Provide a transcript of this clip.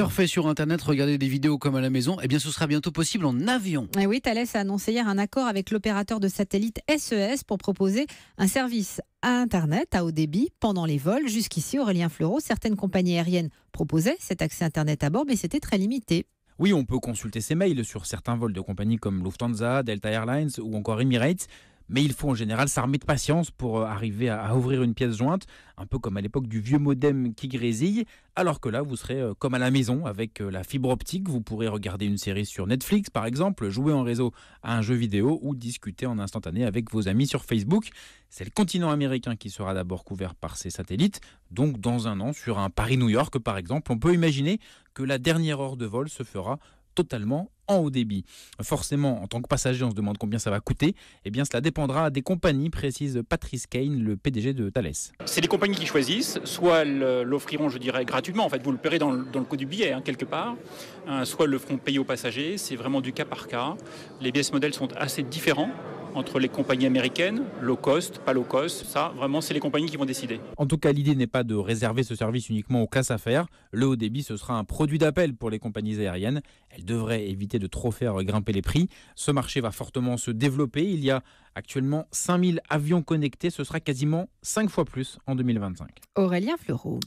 surfer sur Internet, regarder des vidéos comme à la maison, eh bien ce sera bientôt possible en avion. Et eh oui, Thales a annoncé hier un accord avec l'opérateur de satellite SES e pour proposer un service à Internet à haut débit pendant les vols. Jusqu'ici, Aurélien Fleureau, certaines compagnies aériennes proposaient cet accès Internet à bord, mais c'était très limité. Oui, on peut consulter ses mails sur certains vols de compagnies comme Lufthansa, Delta Airlines ou encore Emirates mais il faut en général s'armer de patience pour euh, arriver à, ouvrir une pièce jointe, un peu comme à l'époque du vieux modem qui grésille, alors que là vous serez euh, comme à la maison avec euh, la fibre optique, vous pourrez regarder une série sur Netflix par exemple, jouer en réseau à un jeu vidéo ou discuter en instantané avec vos amis sur Facebook. C'est le continent américain qui sera d'abord couvert par ces satellites, donc dans un an sur un Paris-New York par exemple, on peut imaginer que la dernière heure de vol se fera totalement en haut débit. Forcément, en tant que passager, on se demande combien ça va coûter. Eh bien, cela dépendra des compagnies, précise Patrice Kane, le PDG de Thales. C'est les compagnies qui choisissent. Soit elles l'offriront, je dirais, gratuitement. En fait, vous le paierez dans le, coût du billet, hein, quelque part. Soit hein, soit le feront payer aux passagers. C'est vraiment du cas par cas. Les BS models sont assez différents entre les compagnies américaines, low cost, pas low cost. Ça, vraiment, c'est les compagnies qui vont décider. En tout cas, l'idée n'est pas de réserver ce service uniquement aux classes affaires. Le haut débit, ce sera un produit d'appel pour les compagnies aériennes. Elles devraient éviter de trop faire grimper les prix. Ce marché va fortement se développer. Il y a actuellement 5000 avions connectés. Ce sera quasiment 5 fois plus en 2025. Aurélien Fleureau.